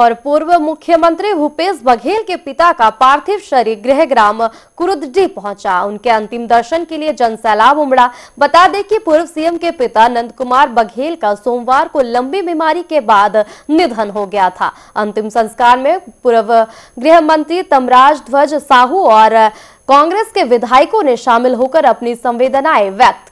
और पूर्व मुख्यमंत्री भूपेश बघेल के पिता का पार्थिव शरीर गृह ग्राम कुरुदी पहुंचा उनके अंतिम दर्शन के लिए जनसैलाब उमड़ा बता दें कि पूर्व सीएम के पिता नंद कुमार बघेल का सोमवार को लंबी बीमारी के बाद निधन हो गया था अंतिम संस्कार में पूर्व गृह मंत्री तमराज ध्वज साहू और कांग्रेस के विधायकों ने शामिल होकर अपनी संवेदनाएं व्यक्त